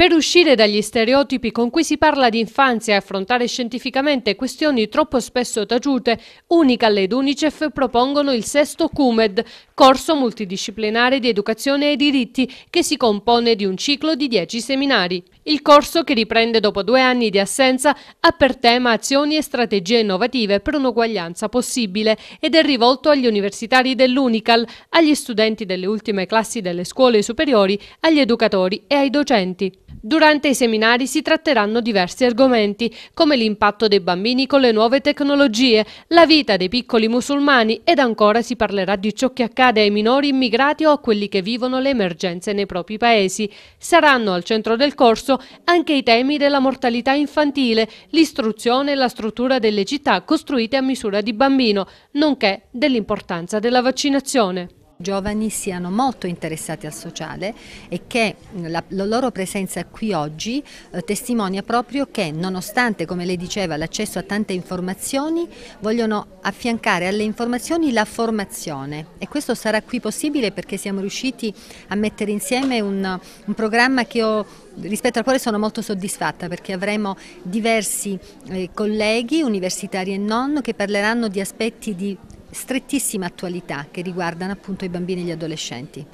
Per uscire dagli stereotipi con cui si parla di infanzia e affrontare scientificamente questioni troppo spesso taciute, Unical ed Unicef propongono il sesto CUMED, corso multidisciplinare di educazione ai diritti, che si compone di un ciclo di dieci seminari. Il corso, che riprende dopo due anni di assenza, ha per tema azioni e strategie innovative per un'uguaglianza possibile ed è rivolto agli universitari dell'Unical, agli studenti delle ultime classi delle scuole superiori, agli educatori e ai docenti. Durante i seminari si tratteranno diversi argomenti, come l'impatto dei bambini con le nuove tecnologie, la vita dei piccoli musulmani ed ancora si parlerà di ciò che accade ai minori immigrati o a quelli che vivono le emergenze nei propri paesi. Saranno al centro del corso anche i temi della mortalità infantile, l'istruzione e la struttura delle città costruite a misura di bambino, nonché dell'importanza della vaccinazione giovani siano molto interessati al sociale e che la, la loro presenza qui oggi eh, testimonia proprio che nonostante, come lei diceva, l'accesso a tante informazioni, vogliono affiancare alle informazioni la formazione e questo sarà qui possibile perché siamo riusciti a mettere insieme un, un programma che ho rispetto al quale sono molto soddisfatta perché avremo diversi eh, colleghi universitari e non che parleranno di aspetti di strettissima attualità che riguardano appunto i bambini e gli adolescenti.